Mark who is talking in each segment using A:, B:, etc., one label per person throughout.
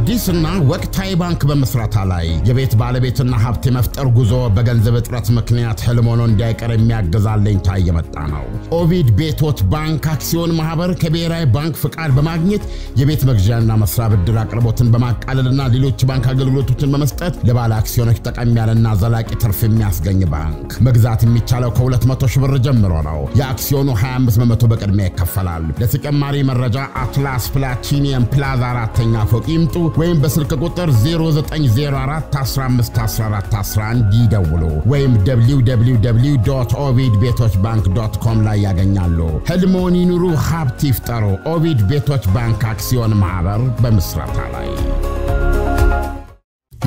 A: አዲስና ወቅታዊ ባንክ በመስራታ ላይ የቤት ባለቤትና ሀብት የመፍጠር ጉዞ በገንዘብ እጥረት ምክንያት ህልም ሆኖ እንዳይቀር የሚያግዝ አለኝታ እየመጣ ነው። ኦቪድ ቤቶት ባንክ አክሲዮን ማህበር ከብሔራዊ ባንክ ፍቃድ በማግኘት የቤት መግዣና መስሪያ ብድር አቅርቦትን በማቃለልና ሌሎች ባንክ አገልግሎቶችን በመስጠት ለባለ አክሲዮኖች ጠቀም ያለና ዘላቂ ትርፍ የሚያስገኝ ባንክ። መግዛት የሚቻለው ከ200 ሺህ ብር ጀምሮ ነው። የአክሲዮኑ 25 በመቶ በቅድሚያ ይከፈላል። ለተጨማሪ መረጃ አትላስ ፕላቲኒየም ፕላዛ አራተኛ ፎቅ ይምጡ ወይም በስልክ ቁጥር 0904151411 ይደውሉ ወይም www ኦቪድ ቤቶች ባንክ ዶት ኮም ላይ ያገኛሉ። ህልሞን ይኑሩ፣ ሀብት ይፍጠሩ። ኦቪድ ቤቶች ባንክ አክሲዮን ማህበር በምስረታ ላይ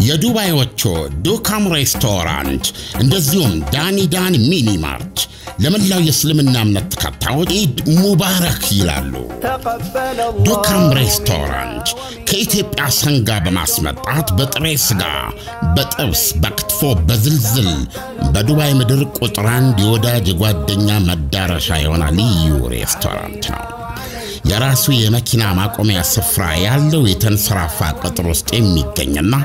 A: የዱባዮቹ ዱካም ሬስቶራንት እንደዚሁም ዳኒ ዳን ሚኒማርት ለመላው የእስልምና እምነት ተከታዮች ኢድ ሙባረክ ይላሉ። ዱካም ሬስቶራንት ከኢትዮጵያ ሰንጋ በማስመጣት በጥሬ ስጋ፣ በጥብስ፣ በክትፎ፣ በዝልዝል በዱባይ ምድር ቁጥር አንድ የወዳጅ የጓደኛ መዳረሻ የሆነ ልዩ ሬስቶራንት ነው። የራሱ የመኪና ማቆሚያ ስፍራ ያለው የተንሰራፋ ቅጥር ውስጥ የሚገኝና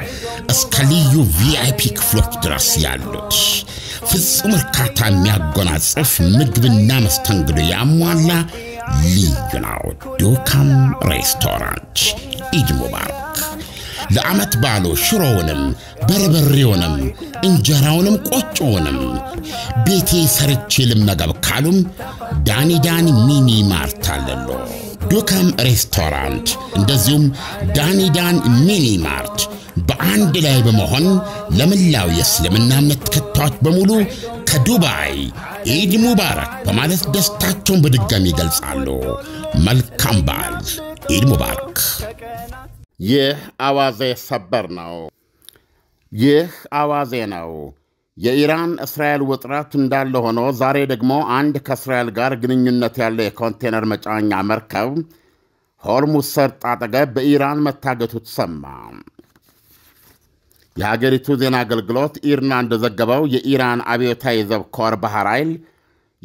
A: እስከ ልዩ ቪአይፒ ክፍሎች ድረስ ያሉት ፍጹም እርካታ የሚያጎናጽፍ ምግብና መስተንግዶ ያሟላ ልዩ ነው። ዱካም ሬስቶራንት ኢድ ሙባረክ። ለዓመት ባሉ ሽሮውንም በርበሬውንም እንጀራውንም ቆጮውንም ቤቴ ሰርቼ ልመገብ ካሉም ዳኒዳን ሚኒ ማርት አለሎ ዱከም ሬስቶራንት እንደዚሁም ዳኒዳን ሚኒ ማርት በአንድ ላይ በመሆን ለመላው የእስልምና እምነት ተከታዮች በሙሉ ከዱባይ ኢድ ሙባረክ በማለት ደስታቸውን በድጋሚ ይገልጻሉ። መልካም በዓል ኢድ ሙባረክ። ይህ አዋዜ ሰበር ነው። ይህ አዋዜ ነው። የኢራን እስራኤል ውጥረት እንዳለ ሆኖ ዛሬ ደግሞ አንድ ከእስራኤል ጋር ግንኙነት ያለ የኮንቴነር መጫኛ መርከብ ሆርሙዝ ሰርጥ አጠገብ በኢራን መታገቱ ተሰማ። የሀገሪቱ ዜና አገልግሎት ኢርና እንደዘገበው የኢራን አብዮታዊ ዘብ ኮር ባህር ኃይል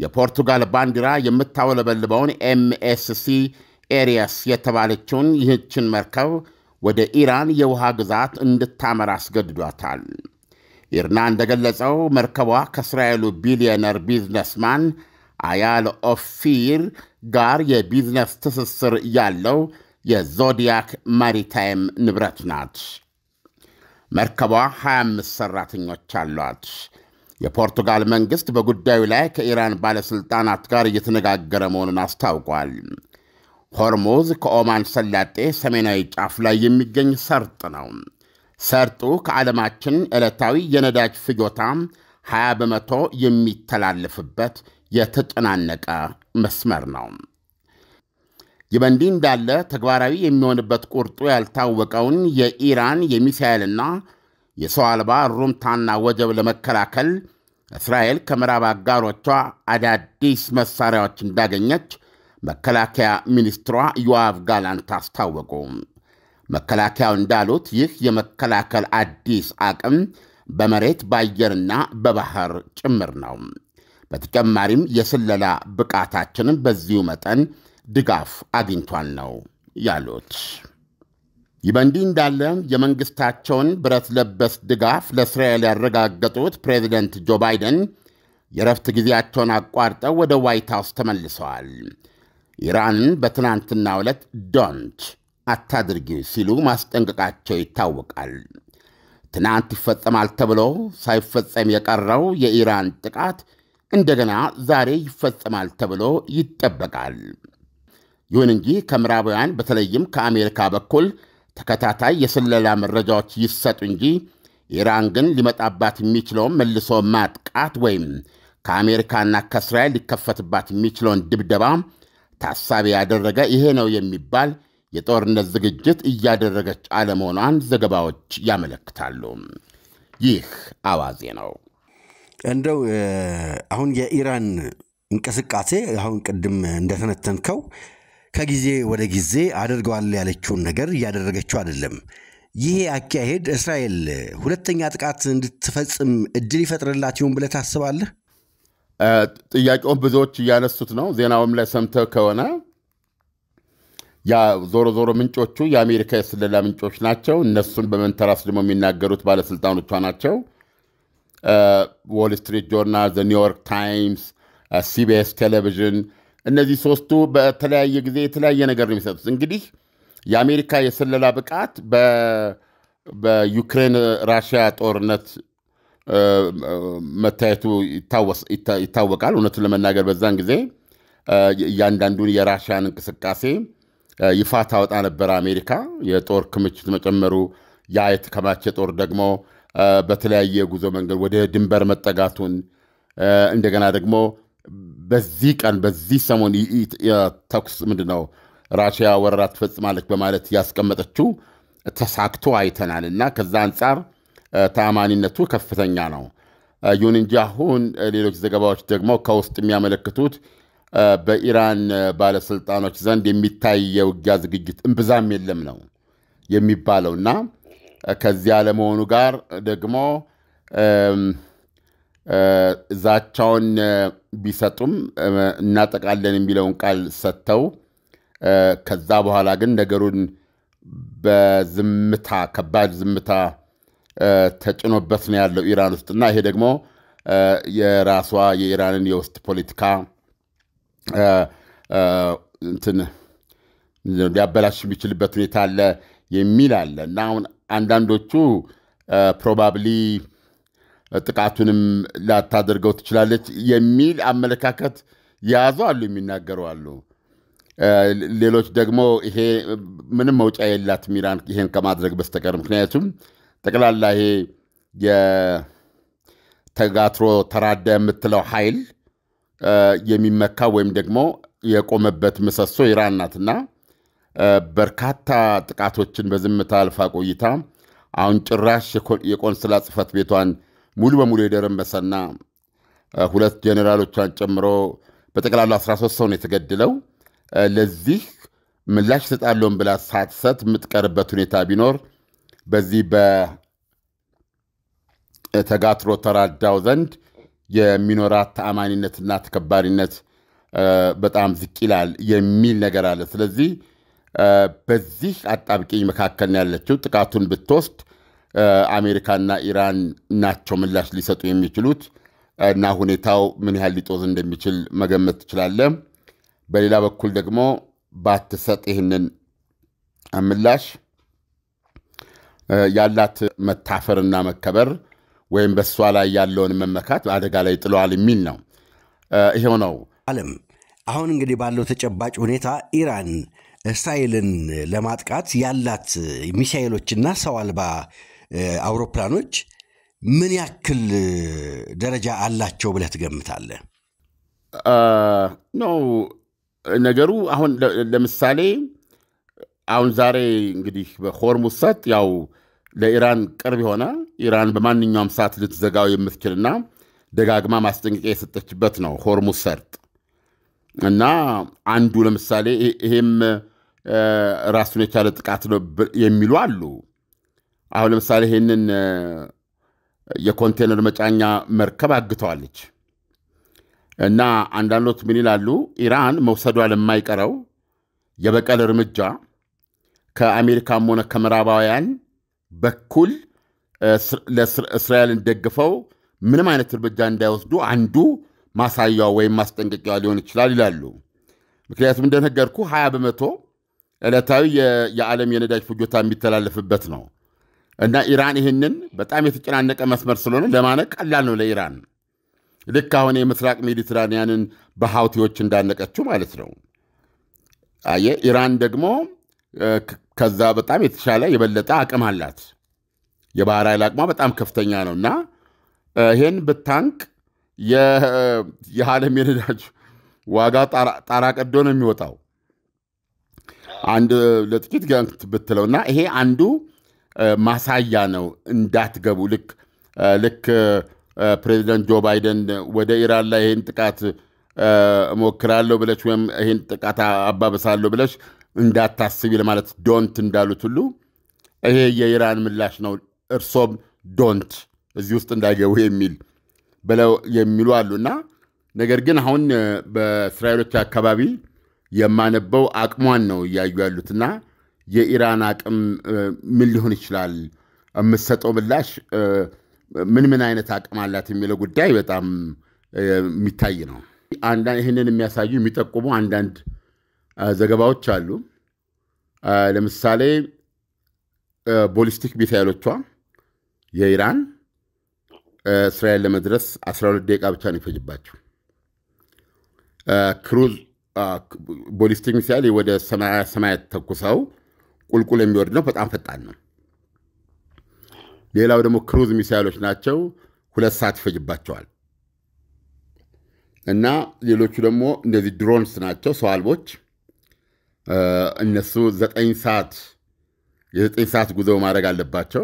A: የፖርቱጋል ባንዲራ የምታውለበልበውን ኤምኤስሲ ኤሪየስ የተባለችውን ይህችን መርከብ ወደ ኢራን የውሃ ግዛት እንድታመራ አስገድዷታል። ኢርና እንደገለጸው መርከቧ ከእስራኤሉ ቢሊዮነር ቢዝነስማን አያል ኦፊር ጋር የቢዝነስ ትስስር ያለው የዞዲያክ ማሪታይም ንብረት ናት። መርከቧ 25 ሠራተኞች አሏት። የፖርቱጋል መንግሥት በጉዳዩ ላይ ከኢራን ባለሥልጣናት ጋር እየተነጋገረ መሆኑን አስታውቋል። ሆርሙዝ ከኦማን ሰላጤ ሰሜናዊ ጫፍ ላይ የሚገኝ ሰርጥ ነው። ሰርጡ ከዓለማችን ዕለታዊ የነዳጅ ፍጆታ 20 በመቶ የሚተላለፍበት የተጨናነቀ መስመር ነው። ይህ በእንዲህ እንዳለ ተግባራዊ የሚሆንበት ቁርጡ ያልታወቀውን የኢራን የሚሳኤልና የሰው አልባ ሩምታና ወጀብ ለመከላከል እስራኤል ከምዕራብ አጋሮቿ አዳዲስ መሳሪያዎች እንዳገኘች መከላከያ ሚኒስትሯ ዮአቭ ጋላንት አስታወቁ። መከላከያው እንዳሉት ይህ የመከላከል አዲስ አቅም በመሬት በአየርና በባህር ጭምር ነው። በተጨማሪም የስለላ ብቃታችንም በዚሁ መጠን ድጋፍ አግኝቷል ነው ያሉት። ይህ በእንዲህ እንዳለ የመንግሥታቸውን ብረት ለበስ ድጋፍ ለእስራኤል ያረጋገጡት ፕሬዚደንት ጆ ባይደን የረፍት ጊዜያቸውን አቋርጠው ወደ ዋይት ሃውስ ተመልሰዋል። ኢራንን በትናንትና ዕለት ዶንት አታድርጊ ሲሉ ማስጠንቀቃቸው ይታወቃል። ትናንት ይፈጸማል ተብሎ ሳይፈጸም የቀረው የኢራን ጥቃት እንደገና ዛሬ ይፈጸማል ተብሎ ይጠበቃል። ይሁን እንጂ ከምዕራባውያን በተለይም ከአሜሪካ በኩል ተከታታይ የስለላ መረጃዎች ይሰጡ እንጂ ኢራን ግን ሊመጣባት የሚችለውን መልሶ ማጥቃት ወይም ከአሜሪካና ከእስራኤል ሊከፈትባት የሚችለውን ድብደባ ታሳቢ ያደረገ ይሄ ነው የሚባል የጦርነት ዝግጅት እያደረገች አለመሆኗን ዘገባዎች ያመለክታሉ። ይህ አዋዜ
B: ነው። እንደው አሁን የኢራን እንቅስቃሴ አሁን ቅድም እንደተነተንከው ከጊዜ ወደ ጊዜ አድርገዋል ያለችውን ነገር እያደረገችው አይደለም። ይሄ አካሄድ እስራኤል ሁለተኛ ጥቃት እንድትፈጽም እድል ይፈጥርላት ይሆን ብለህ ታስባለህ? ጥያቄውን ብዙዎች እያነሱት ነው።
A: ዜናውም ላይ ሰምተው ከሆነ ያ ዞሮ ዞሮ ምንጮቹ የአሜሪካ የስለላ ምንጮች ናቸው። እነሱን በመንተራስ ደግሞ የሚናገሩት ባለስልጣኖቿ ናቸው። ዎል ስትሪት ጆርናል፣ ዘ ኒውዮርክ ታይምስ፣ ሲቢኤስ ቴሌቪዥን እነዚህ ሶስቱ በተለያየ ጊዜ የተለያየ ነገር ነው የሚሰጡት። እንግዲህ የአሜሪካ የስለላ ብቃት በዩክሬን ራሽያ ጦርነት መታየቱ ይታወቃል። እውነቱን ለመናገር በዛን ጊዜ እያንዳንዱን የራሽያን እንቅስቃሴ ይፋ ታወጣ ነበረ አሜሪካ። የጦር ክምችት መጨመሩ፣ ያ የተከማቸ ጦር ደግሞ በተለያየ ጉዞ መንገድ ወደ ድንበር መጠጋቱን እንደገና ደግሞ በዚህ ቀን በዚህ ሰሞን ተኩስ ምንድን ነው ራሽያ ወረራ ትፈጽማለች በማለት ያስቀመጠችው ተሳክቶ አይተናል እና ከዛ አንጻር ተአማኒነቱ ከፍተኛ ነው። ይሁን እንጂ አሁን ሌሎች ዘገባዎች ደግሞ ከውስጥ የሚያመለክቱት በኢራን ባለስልጣኖች ዘንድ የሚታይ የውጊያ ዝግጅት እምብዛም የለም ነው የሚባለው እና ከዚያ ለመሆኑ ጋር ደግሞ ዛቻውን ቢሰጡም እናጠቃለን የሚለውን ቃል ሰጥተው ከዛ በኋላ ግን ነገሩን በዝምታ ከባድ ዝምታ ተጭኖበት ነው ያለው ኢራን ውስጥ እና ይሄ ደግሞ የራሷ የኢራንን የውስጥ ፖለቲካ እንትን ሊያበላሽ የሚችልበት ሁኔታ አለ የሚል አለ እና አሁን አንዳንዶቹ ፕሮባብሊ ጥቃቱንም ላታደርገው ትችላለች የሚል አመለካከት የያዙ አሉ፣ የሚናገሩ አሉ። ሌሎች ደግሞ ይሄ ምንም መውጫ የላትም ኢራን ይሄን ከማድረግ በስተቀር ምክንያቱም ጠቅላላ ይሄ የተጋትሮ ተራዳ የምትለው ኃይል የሚመካ ወይም ደግሞ የቆመበት ምሰሶ ኢራን ናትና በርካታ ጥቃቶችን በዝምታ አልፋ ቆይታ አሁን ጭራሽ የቆንስላ ጽህፈት ቤቷን ሙሉ በሙሉ የደረመሰና ሁለት ጀኔራሎቿን ጨምሮ በጠቅላላ 13 ሰው ነው ለዚህ ምላሽ እሰጣለሁ ብላ ሳትሰት የምትቀርበት ሁኔታ ቢኖር በዚህ በተጋትሮ ተራዳው ዘንድ የሚኖራት ተአማኒነትና ተከባሪነት በጣም ዝቅ ይላል የሚል ነገር አለ። ስለዚህ በዚህ አጣብቂኝ መካከል ያለችው ጥቃቱን ብትወስድ አሜሪካና ኢራን ናቸው ምላሽ ሊሰጡ የሚችሉት እና ሁኔታው ምን ያህል ሊጦዝ እንደሚችል መገመት ትችላለህ። በሌላ በኩል ደግሞ ባትሰጥ ይህንን ምላሽ ያላት መታፈርና መከበር ወይም በእሷ ላይ ያለውን መመካት አደጋ ላይ ጥለዋል የሚል ነው። ይሄው ነው
B: አለም። አሁን እንግዲህ ባለው ተጨባጭ ሁኔታ ኢራን እስራኤልን ለማጥቃት ያላት ሚሳይሎችና ሰው አልባ አውሮፕላኖች ምን ያክል ደረጃ አላቸው ብለህ ትገምታለህ?
A: ነው ነገሩ አሁን ለምሳሌ አሁን ዛሬ እንግዲህ በሆርሙስ ሰጥ ያው ለኢራን ቅርብ የሆነ ኢራን በማንኛውም ሰዓት ልትዘጋው የምትችልና ደጋግማ ማስጠንቀቂያ የሰጠችበት ነው ሆርሙስ ሰርጥ እና አንዱ ለምሳሌ ይሄም ራሱን የቻለ ጥቃት ነው የሚሉ አሉ። አሁን ለምሳሌ ይህንን የኮንቴነር መጫኛ መርከብ አግተዋለች እና አንዳንዶች ምን ይላሉ? ኢራን መውሰዷ ለማይቀረው የበቀል እርምጃ ከአሜሪካም ሆነ ከምዕራባውያን በኩል እስራኤልን ደግፈው ምንም አይነት እርምጃ እንዳይወስዱ አንዱ ማሳያ ወይም ማስጠንቀቂያዋ ሊሆን ይችላል ይላሉ። ምክንያቱም እንደነገርኩ 20 በመቶ ዕለታዊ የዓለም የነዳጅ ፍጆታ የሚተላለፍበት ነው እና ኢራን ይህንን በጣም የተጨናነቀ መስመር ስለሆነ ለማነቅ ቀላል ነው ለኢራን። ልክ አሁን የምስራቅ ሜዲትራንያንን በሀውቲዎች እንዳነቀችው ማለት ነው። አየህ፣ ኢራን ደግሞ ከዛ በጣም የተሻለ የበለጠ አቅም አላት። የባህር ኃይል አቅሟ በጣም ከፍተኛ ነው እና ይህን ብታንቅ የዓለም የነዳጅ ዋጋ ጣራ ቀዶ ነው የሚወጣው። አንድ ለጥቂት ገንት ብትለው እና ይሄ አንዱ ማሳያ ነው እንዳትገቡ። ልክ ልክ ፕሬዚደንት ጆ ባይደን ወደ ኢራን ላይ ይህን ጥቃት እሞክራለሁ ብለሽ ወይም ይህን ጥቃት አባበሳለሁ ብለሽ እንዳታስቢ ለማለት ዶንት እንዳሉት ሁሉ ይሄ የኢራን ምላሽ ነው። እርሶም ዶንት እዚህ ውስጥ እንዳይገቡ የሚል ብለው የሚሉ አሉና ነገር ግን አሁን በእስራኤሎች አካባቢ የማነበው አቅሟን ነው እያዩ ያሉትና የኢራን አቅም ምን ሊሆን ይችላል? የምትሰጠው ምላሽ ምን ምን አይነት አቅም አላት የሚለው ጉዳይ በጣም የሚታይ ነው። ይህንን የሚያሳዩ የሚጠቁሙ አንዳንድ ዘገባዎች አሉ። ለምሳሌ ቦሊስቲክ ሚሳይሎቿ የኢራን እስራኤል ለመድረስ 12 ደቂቃ ብቻ ነው ይፈጅባቸው። ክሩዝ ቦሊስቲክ ሚሳይል ወደ ሰማያ ሰማያት ተኩሰው ቁልቁል የሚወርድ ነው። በጣም ፈጣን ነው። ሌላው ደግሞ ክሩዝ ሚሳይሎች ናቸው። ሁለት ሰዓት ይፈጅባቸዋል። እና ሌሎቹ ደግሞ እንደዚህ ድሮንስ ናቸው፣ ሰው አልቦች እነሱ ዘጠኝ ሰዓት የዘጠኝ ሰዓት ጉዞ ማድረግ አለባቸው።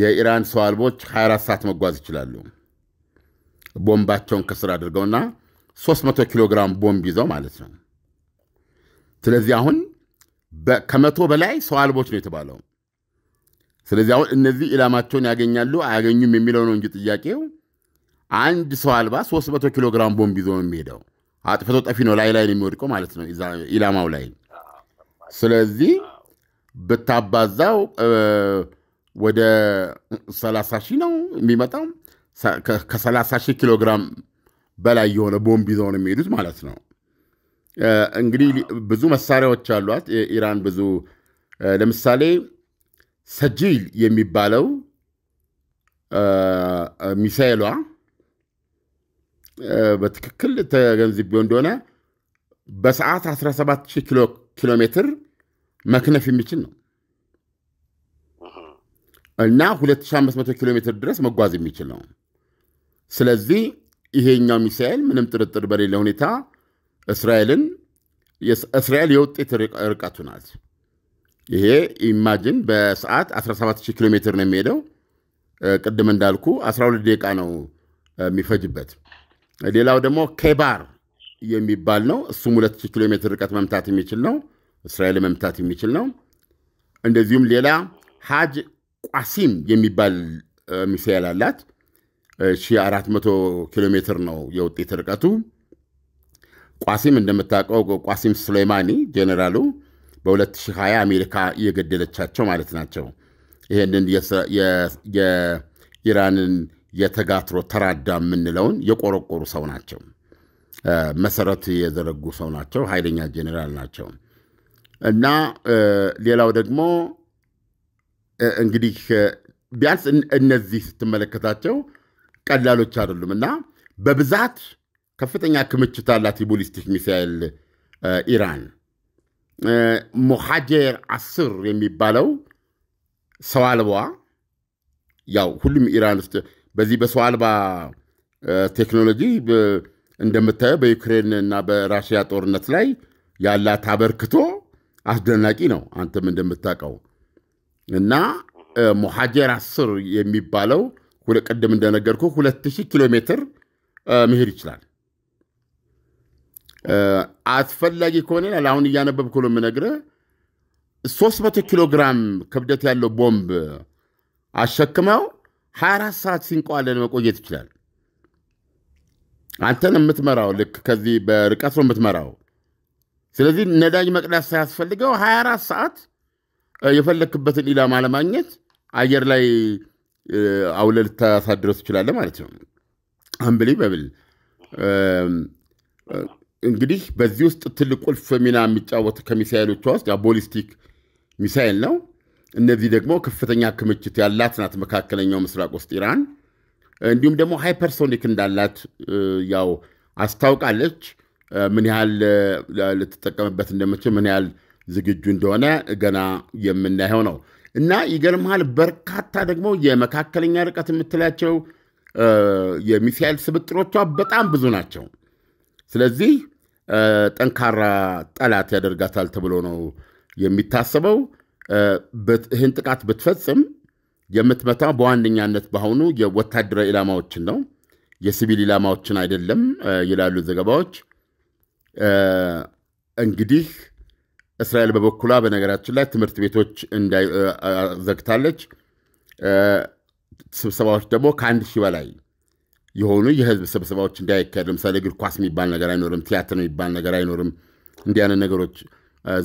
A: የኢራን ሰው አልቦች 24 ሰዓት መጓዝ ይችላሉ። ቦምባቸውን ከስር አድርገውና 300 ኪሎ ግራም ቦምብ ይዘው ማለት ነው። ስለዚህ አሁን ከመቶ በላይ ሰው አልቦች ነው የተባለው። ስለዚህ አሁን እነዚህ ኢላማቸውን ያገኛሉ አያገኙም የሚለው ነው እንጂ ጥያቄው አንድ ሰው አልባ 300 ኪሎ ግራም ቦምብ ይዞ ነው የሚሄደው። አጥፍቶ ጠፊ ነው ላይ ላይ ነው የሚወድቀው ማለት ነው ኢላማው ላይ ስለዚህ ብታባዛው ወደ 30 ሺህ ነው የሚመጣው ከ30 ሺህ ኪሎ ግራም በላይ የሆነ ቦምብ ይዘው ነው የሚሄዱት ማለት ነው እንግዲህ ብዙ መሳሪያዎች አሏት ኢራን ብዙ ለምሳሌ ሰጂል የሚባለው ሚሳይሏ በትክክል ተገንዝቤው እንደሆነ በሰዓት 17 ኪሎ ሜትር መክነፍ የሚችል ነው እና 2500 ኪሎ ሜትር ድረስ መጓዝ የሚችል ነው። ስለዚህ ይሄኛው ሚሳኤል ምንም ጥርጥር በሌለ ሁኔታ እስራኤልን እስራኤል የውጤት ርቀቱ ናት። ይሄ ኢማጅን በሰዓት 170 ኪሎ ሜትር ነው የሚሄደው። ቅድም እንዳልኩ 12 ደቂቃ ነው የሚፈጅበት። ሌላው ደግሞ ኬባር የሚባል ነው። እሱም ሁለት ሺህ ኪሎ ሜትር ርቀት መምታት የሚችል ነው። እስራኤል መምታት የሚችል ነው። እንደዚሁም ሌላ ሀጅ ቋሲም የሚባል ሚሳኤል አላት። 1400 ኪሎ ሜትር ነው የውጤት ርቀቱ። ቋሲም እንደምታውቀው ቋሲም ሱሌማኒ ጄኔራሉ በ2020 አሜሪካ እየገደለቻቸው ማለት ናቸው። ይህንን የኢራንን የተጋትሮ ተራዳ የምንለውን የቆረቆሩ ሰው ናቸው። መሰረት የዘረጉ ሰው ናቸው። ኃይለኛ ጄኔራል ናቸው። እና ሌላው ደግሞ እንግዲህ ቢያንስ እነዚህ ስትመለከታቸው ቀላሎች አይደሉም። እና በብዛት ከፍተኛ ክምችት አላት የቦሊስቲክ ሚሳኤል ኢራን። ሞሃጀር አስር የሚባለው ሰው ያው ሁሉም ኢራን ውስጥ በዚህ በሰው አልባ ቴክኖሎጂ እንደምታየው በዩክሬን እና በራሽያ ጦርነት ላይ ያላት አበርክቶ አስደናቂ ነው። አንተም እንደምታውቀው እና ሞሃጀር አስር የሚባለው ቅድም እንደነገርኩ ሁለት ሺህ ኪሎ ሜትር መሄድ ይችላል። አስፈላጊ ከሆነ አሁን እያነበብኩ ነው የምነግርህ። 300 ኪሎ ግራም ክብደት ያለው ቦምብ አሸክመው 24 ሰዓት ሲንቋለን መቆየት ይችላል። አንተን የምትመራው ልክ ከዚህ በርቀት ነው የምትመራው። ስለዚህ ነዳጅ መቅዳት ሳያስፈልገው 24 ሰዓት የፈለክበትን ኢላማ ለማግኘት አየር ላይ አውለ ልታሳድረው ትችላለህ ማለት ነው። በብል እንግዲህ በዚህ ውስጥ ትልቅ ቁልፍ ሚና የሚጫወት ከሚሳይሎቿ ውስጥ ቦሊስቲክ ሚሳይል ነው። እነዚህ ደግሞ ከፍተኛ ክምችት ያላት ናት መካከለኛው ምስራቅ ውስጥ ኢራን። እንዲሁም ደግሞ ሃይፐርሶኒክ እንዳላት ያው አስታውቃለች። ምን ያህል ልትጠቀምበት እንደምችል ምን ያህል ዝግጁ እንደሆነ ገና የምናየው ነው እና ይገርምሃል፣ በርካታ ደግሞ የመካከለኛ ርቀት የምትላቸው የሚሳኤል ስብጥሮቿ በጣም ብዙ ናቸው። ስለዚህ ጠንካራ ጠላት ያደርጋታል ተብሎ ነው የሚታሰበው። ይህን ጥቃት ብትፈጽም የምትመታው በዋነኛነት በአሁኑ የወታደራዊ ኢላማዎችን ነው፣ የሲቪል ኢላማዎችን አይደለም ይላሉ ዘገባዎች። እንግዲህ እስራኤል በበኩሏ በነገራችን ላይ ትምህርት ቤቶች ዘግታለች። ስብሰባዎች ደግሞ ከአንድ ሺህ በላይ የሆኑ የህዝብ ስብሰባዎች እንዳይካሄድ፣ ለምሳሌ እግር ኳስ የሚባል ነገር አይኖርም፣ ቲያትር የሚባል ነገር አይኖርም። እንዲያነ ነገሮች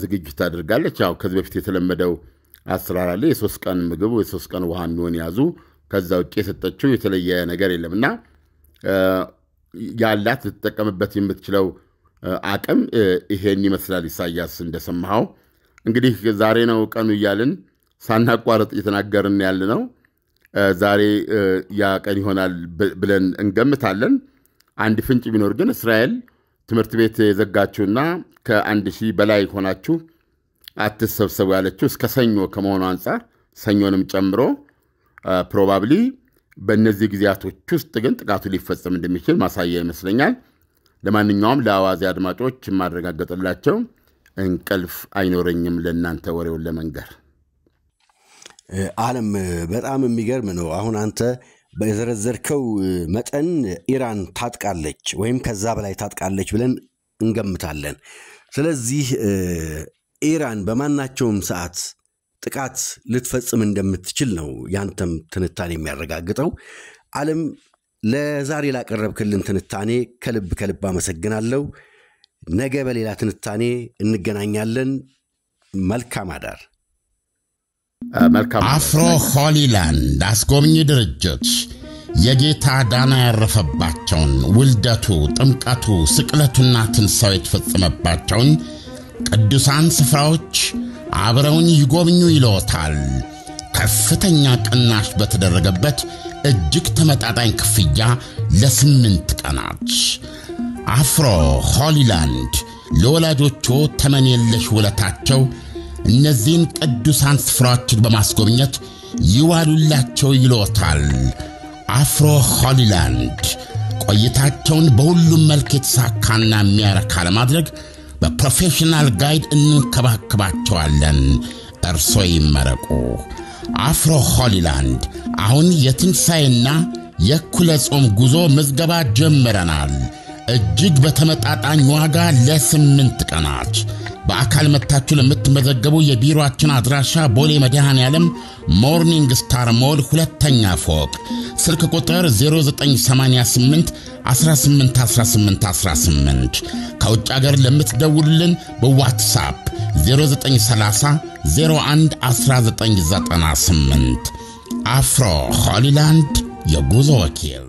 A: ዝግጅት አድርጋለች። ያው ከዚህ በፊት የተለመደው አሰራር አለ። የሶስት ቀን ምግብ የሶስት ቀን ውሃ እንሆን ያዙ። ከዛ ውጭ የሰጠችው የተለየ ነገር የለም እና ያላት ልትጠቀምበት የምትችለው አቅም ይሄን ይመስላል። ኢሳያስ እንደሰማኸው እንግዲህ ዛሬ ነው ቀኑ እያልን ሳናቋረጥ እየተናገርን ያለ ነው። ዛሬ ያ ቀን ይሆናል ብለን እንገምታለን። አንድ ፍንጭ ቢኖር ግን እስራኤል ትምህርት ቤት የዘጋችሁና ከአንድ ሺህ በላይ ሆናችሁ አትሰብሰቡ ያለችው እስከ ሰኞ ከመሆኑ አንጻር ሰኞንም ጨምሮ ፕሮባብሊ በእነዚህ ጊዜያቶች ውስጥ ግን ጥቃቱ ሊፈጸም እንደሚችል ማሳያ ይመስለኛል። ለማንኛውም ለአዋዜ አድማጮች የማረጋገጥላቸው እንቅልፍ አይኖረኝም ለእናንተ ወሬውን ለመንገር።
B: አለም በጣም የሚገርም ነው። አሁን አንተ በዘረዘርከው መጠን ኢራን ታጥቃለች ወይም ከዛ በላይ ታጥቃለች ብለን እንገምታለን። ስለዚህ ኢራን በማናቸውም ሰዓት ጥቃት ልትፈጽም እንደምትችል ነው ያንተም ትንታኔ የሚያረጋግጠው። አለም ለዛሬ ላቀረብክልን ትንታኔ ከልብ ከልብ አመሰግናለሁ። ነገ በሌላ ትንታኔ እንገናኛለን። መልካም አዳር።
A: መልካም አፍሮ ሆሊላንድ አስጎብኚ ድርጅት የጌታ ዳና ያረፈባቸውን ውልደቱ፣ ጥምቀቱ፣ ስቅለቱና ትንሣኤው የተፈጸመባቸውን ቅዱሳን ስፍራዎች አብረውን ይጎብኙ ይለዎታል። ከፍተኛ ቅናሽ በተደረገበት እጅግ ተመጣጣኝ ክፍያ ለስምንት ቀናት አፍሮ ሆሊላንድ ለወላጆቹ ተመን የለሽ ውለታቸው እነዚህን ቅዱሳን ስፍራዎችን በማስጎብኘት ይዋሉላቸው ይሎታል። አፍሮ ሆሊላንድ ቆይታቸውን በሁሉም መልክ የተሳካና የሚያረካ ለማድረግ በፕሮፌሽናል ጋይድ እንንከባከባቸዋለን። እርሶ ይመረቁ። አፍሮ ሆሊላንድ አሁን የትንሣኤና የእኩለ ጾም ጉዞ ምዝገባ ጀምረናል። እጅግ በተመጣጣኝ ዋጋ ለስምንት ቀናት በአካል መታችሁ ለምትመዘገቡ የቢሮአችን አድራሻ ቦሌ መድኃኔ ዓለም ሞርኒንግ ስታር ሞል ሁለተኛ ፎቅ ስልክ ቁጥር 0988 1818 ከውጭ አገር ለምትደውሉልን በዋትሳፕ 0930 01
B: 1998 አፍሮ ሆሊላንድ የጉዞ ወኪል